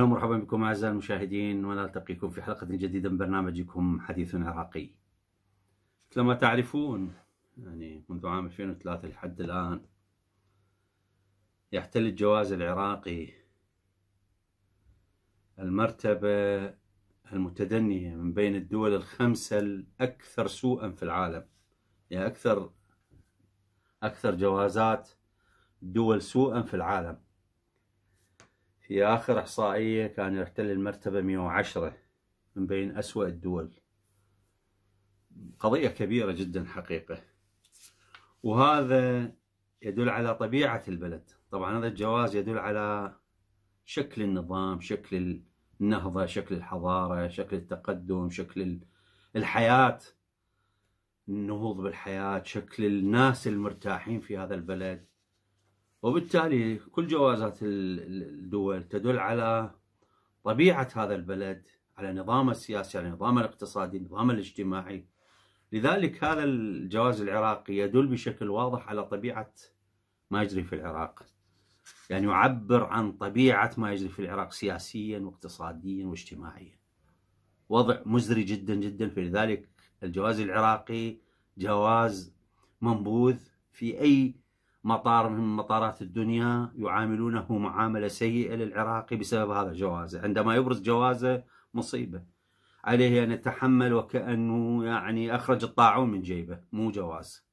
اهلا ومرحبا بكم اعزائي المشاهدين ونلتقيكم في حلقه جديده من برنامجكم حديث عراقي. مثل ما تعرفون يعني منذ عام 2003 لحد الان يحتل الجواز العراقي المرتبه المتدنيه من بين الدول الخمسه الاكثر سوءا في العالم. يعني اكثر اكثر جوازات دول سوءا في العالم. في آخر إحصائية كان يحتل المرتبة 110 من بين أسوأ الدول قضية كبيرة جدا حقيقة وهذا يدل على طبيعة البلد طبعا هذا الجواز يدل على شكل النظام شكل النهضة شكل الحضارة شكل التقدم شكل الحياة النهوض بالحياة شكل الناس المرتاحين في هذا البلد وبالتالي كل جوازات الدول تدل على طبيعة هذا البلد على نظامه السياسي على نظامه الاقتصادي نظامه الاجتماعي لذلك هذا الجواز العراقي يدل بشكل واضح على طبيعة ما يجري في العراق يعني يعبر عن طبيعة ما يجري في العراق سياسيا واقتصاديا واجتماعيا وضع مزري جدا جدا فلذلك الجواز العراقي جواز منبوذ في أي مطار من مطارات الدنيا يعاملونه معاملة سيئة للعراقي بسبب هذا جوازه عندما يبرز جوازه مصيبة عليه أن يتحمل وكأنه يعني أخرج الطاعون من جيبه مو جواز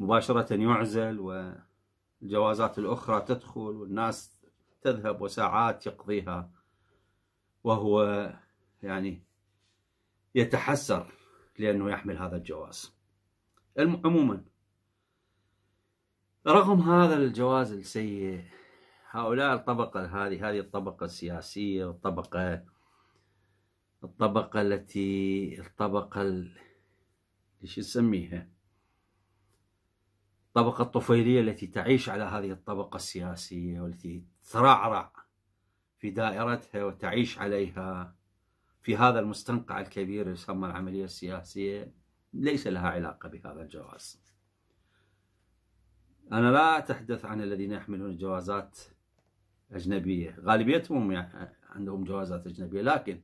مباشرة يعزل والجوازات الأخرى تدخل والناس تذهب وساعات يقضيها وهو يعني يتحسر لأنه يحمل هذا الجواز عموما رغم هذا الجواز السيء هؤلاء الطبقة هذه هذه الطبقة السياسية الطبقة الطبقة التي الطبقة ايش نسميها الطبقة الطفيلية التي تعيش على هذه الطبقة السياسية والتي ترعرع في دائرتها وتعيش عليها في هذا المستنقع الكبير يسمى العملية السياسية ليس لها علاقة بهذا الجواز أنا لا أتحدث عن الذين يحملون جوازات أجنبية غالبيتهم يعني عندهم جوازات أجنبية لكن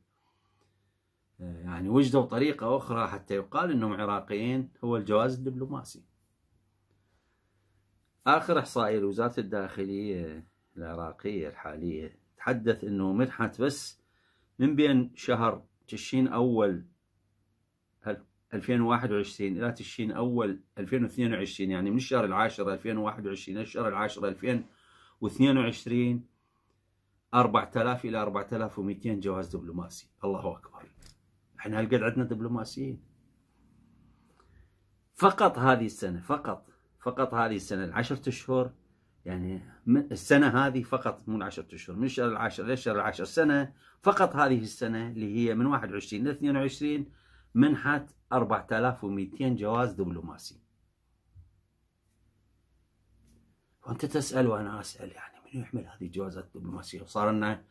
آه، يعني وجدوا طريقة أخرى حتى يقال أنهم عراقيين هو الجواز الدبلوماسي آخر إحصائية لوزارة الداخلية آه، العراقية الحالية تحدث أنه منحت بس من بين شهر تشرين أول 2021 إلى تشرين أول 2022 يعني من الشهر العاشر 2021 إلى الشهر العاشر 2022 4000 إلى 4200 جواز دبلوماسي الله أكبر احنا هالقد عندنا دبلوماسيين فقط هذه السنة فقط فقط هذه السنة العشرة أشهر يعني السنة هذه فقط مو العشرة أشهر من الشهر العاشر للشهر العاشر سنة فقط هذه السنة اللي هي من 21 ل 22 منحت 4200 جواز دبلوماسي وانت تسال وانا اسال يعني من يحمل هذه الجوازات الدبلوماسيه وصار لنا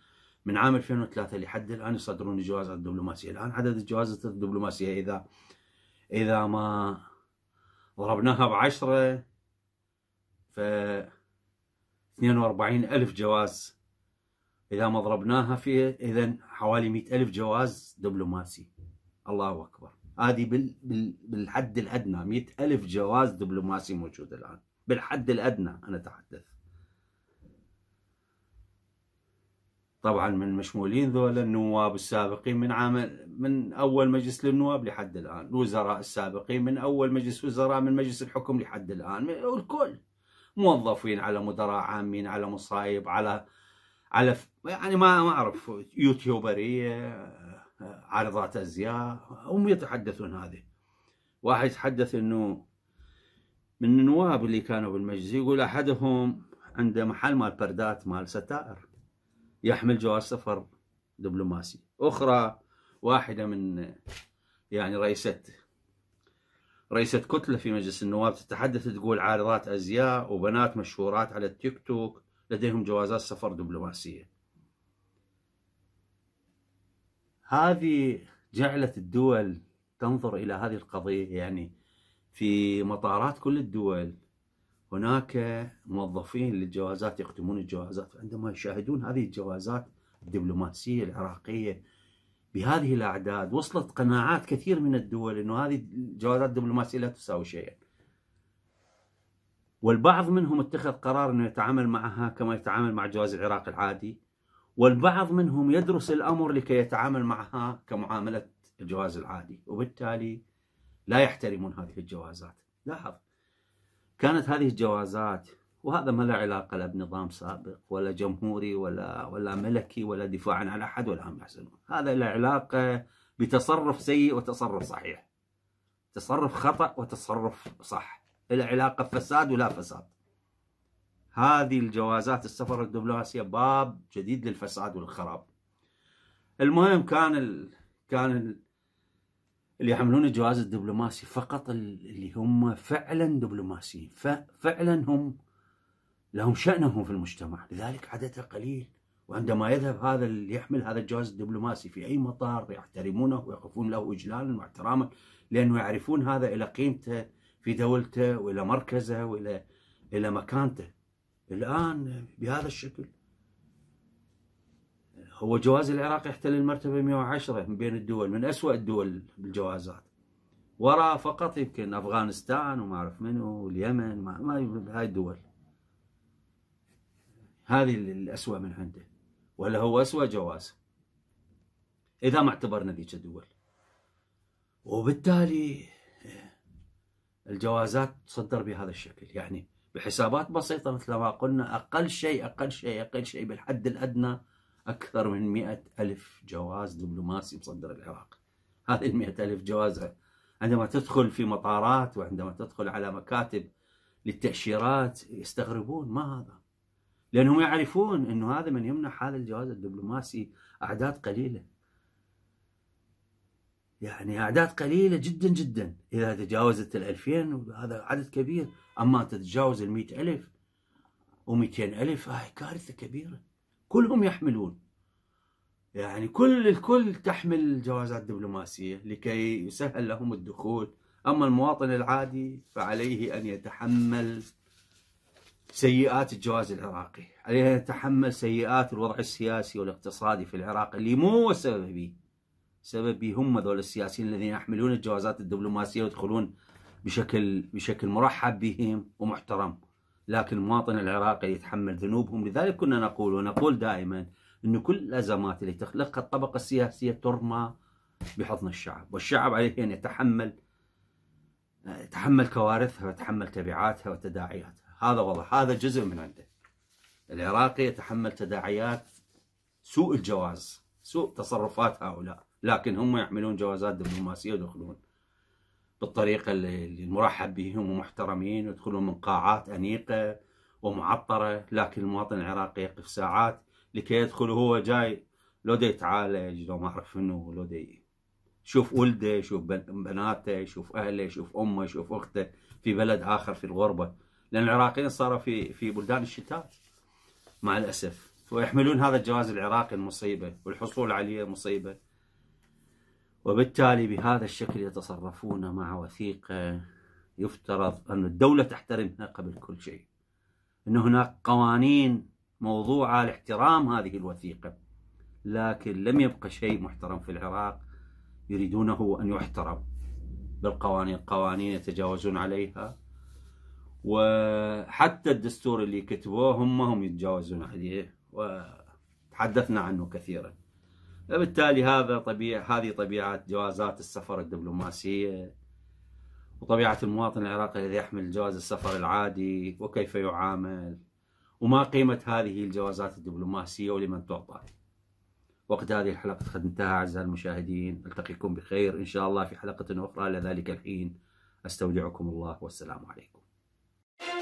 من عام 2003 لحد الان يصدرون الجوازات الدبلوماسيه الان عدد الجوازات الدبلوماسيه اذا اذا ما ضربناها بعشرة ف 42 ألف جواز إذا ما ضربناها فيه إذا حوالي 100 ألف جواز دبلوماسي الله أكبر هذه بال... بال... بالحد الادنى 100 الف جواز دبلوماسي موجود الان بالحد الادنى انا اتحدث طبعا من المشمولين ذولا النواب السابقين من عام من اول مجلس للنواب لحد الان، الوزراء السابقين من اول مجلس وزراء من مجلس الحكم لحد الان، الكل موظفين على مدراء عامين على مصايب على على يعني ما ما اعرف يوتيوبريه عارضات ازياء هم يتحدثون هذه واحد يتحدث انه من النواب اللي كانوا بالمجلس يقول احدهم عنده محل مال بردات مال ستائر يحمل جواز سفر دبلوماسي اخرى واحده من يعني رئيسه رئيسة كتلة في مجلس النواب تتحدث تقول عارضات أزياء وبنات مشهورات على التيك توك لديهم جوازات سفر دبلوماسية هذه جعلت الدول تنظر إلى هذه القضية يعني في مطارات كل الدول هناك موظفين للجوازات يختمون الجوازات عندما يشاهدون هذه الجوازات الدبلوماسية العراقية بهذه الأعداد وصلت قناعات كثير من الدول أنه هذه الجوازات الدبلوماسية لا تساوي شيئا والبعض منهم اتخذ قرار أنه يتعامل معها كما يتعامل مع الجواز العراقي العادي والبعض منهم يدرس الأمر لكي يتعامل معها كمعاملة الجواز العادي وبالتالي لا يحترمون هذه الجوازات لاحظ كانت هذه الجوازات وهذا ما له علاقة لا بنظام سابق ولا جمهوري ولا ولا ملكي ولا دفاعا عن أحد ولا هم يحزنون هذا له علاقة بتصرف سيء وتصرف صحيح تصرف خطأ وتصرف صح له علاقة فساد ولا فساد هذه الجوازات السفر الدبلوماسيه باب جديد للفساد والخراب المهم كان ال... كان ال... اللي يحملون الجواز الدبلوماسي فقط اللي هم فعلا دبلوماسيين ف... فعلا هم لهم شأنهم في المجتمع لذلك عدده قليل وعندما يذهب هذا اللي يحمل هذا الجواز الدبلوماسي في أي مطار يحترمونه ويقفون له إجلالا واحتراما لأنه يعرفون هذا إلى قيمته في دولته وإلى مركزه وإلى إلى مكانته الآن بهذا الشكل هو جواز العراق يحتل المرتبة 110 من بين الدول من أسوأ الدول بالجوازات وراء فقط يمكن أفغانستان وما أعرف منو واليمن ما, ما هاي الدول هذه الأسوأ من عنده ولا هو أسوأ جواز إذا ما اعتبرنا ذيك الدول وبالتالي الجوازات تصدر بهذا الشكل يعني بحسابات بسيطة مثل ما قلنا أقل شيء أقل شيء أقل شيء بالحد الأدنى أكثر من مئة ألف جواز دبلوماسي مصدر العراق هذه المئة ألف جواز عندما تدخل في مطارات وعندما تدخل على مكاتب للتأشيرات يستغربون ما هذا لأنهم يعرفون أنه هذا من يمنح هذا الجواز الدبلوماسي أعداد قليلة يعني أعداد قليلة جدا جدا إذا تجاوزت الألفين هذا عدد كبير أما تتجاوز المئة ألف ومئتين ألف هاي كارثة كبيرة كلهم يحملون يعني كل الكل تحمل جوازات دبلوماسية لكي يسهل لهم الدخول أما المواطن العادي فعليه أن يتحمل سيئات الجواز العراقي عليه أن يتحمل سيئات الوضع السياسي والاقتصادي في العراق اللي مو سببي سببي هم ذول السياسيين الذين يحملون الجوازات الدبلوماسية ويدخلون بشكل بشكل مرحب بهم ومحترم لكن المواطن العراقي يتحمل ذنوبهم لذلك كنا نقول ونقول دائما أن كل الأزمات اللي تخلقها الطبقة السياسية ترمى بحضن الشعب والشعب عليه أن يتحمل يتحمل كوارثها ويتحمل تبعاتها وتداعياتها هذا وضع هذا جزء من عنده العراقي يتحمل تداعيات سوء الجواز سوء تصرفات هؤلاء لكن هم يعملون جوازات دبلوماسية ويدخلون بالطريقه اللي المرحب بهم ومحترمين ويدخلون من قاعات انيقه ومعطره لكن المواطن العراقي يقف ساعات لكي يدخل هو جاي لو دي يتعالج لو ما اعرف منه لو دي شوف ولده يشوف بناته يشوف اهله يشوف امه يشوف اخته في بلد اخر في الغربه لان العراقيين صاروا في في بلدان الشتاء مع الاسف ويحملون هذا الجواز العراقي المصيبه والحصول عليه مصيبه وبالتالي بهذا الشكل يتصرفون مع وثيقة يفترض أن الدولة تحترمها قبل كل شيء أن هناك قوانين موضوعة لاحترام هذه الوثيقة لكن لم يبقى شيء محترم في العراق يريدونه أن يحترم بالقوانين قوانين يتجاوزون عليها وحتى الدستور اللي كتبوه هم هم يتجاوزون عليه وتحدثنا عنه كثيراً فبالتالي هذا طبيعة هذه طبيعة جوازات السفر الدبلوماسية وطبيعة المواطن العراقي الذي يحمل جواز السفر العادي وكيف يعامل وما قيمة هذه الجوازات الدبلوماسية ولمن تعطى وقت هذه الحلقة قد انتهى أعزائي المشاهدين ألتقيكم بخير إن شاء الله في حلقة أخرى لذلك الحين أستودعكم الله والسلام عليكم